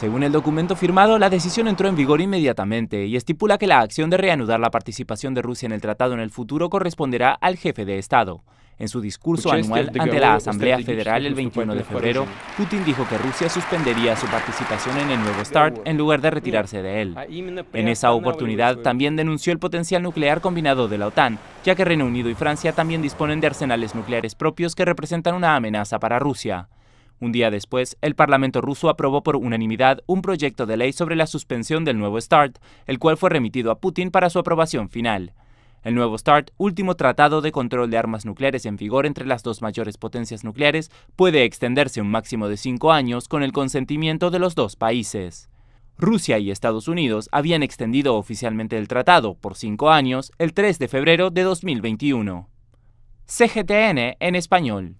Según el documento firmado, la decisión entró en vigor inmediatamente y estipula que la acción de reanudar la participación de Rusia en el tratado en el futuro corresponderá al jefe de Estado. En su discurso anual este ante la Asamblea Federal el 21 de febrero, Putin dijo que Rusia suspendería su participación en el nuevo START en lugar de retirarse de él. En esa oportunidad también denunció el potencial nuclear combinado de la OTAN, ya que Reino Unido y Francia también disponen de arsenales nucleares propios que representan una amenaza para Rusia. Un día después, el Parlamento ruso aprobó por unanimidad un proyecto de ley sobre la suspensión del nuevo START, el cual fue remitido a Putin para su aprobación final. El nuevo START, último tratado de control de armas nucleares en vigor entre las dos mayores potencias nucleares, puede extenderse un máximo de cinco años con el consentimiento de los dos países. Rusia y Estados Unidos habían extendido oficialmente el tratado por cinco años el 3 de febrero de 2021. CGTN en español.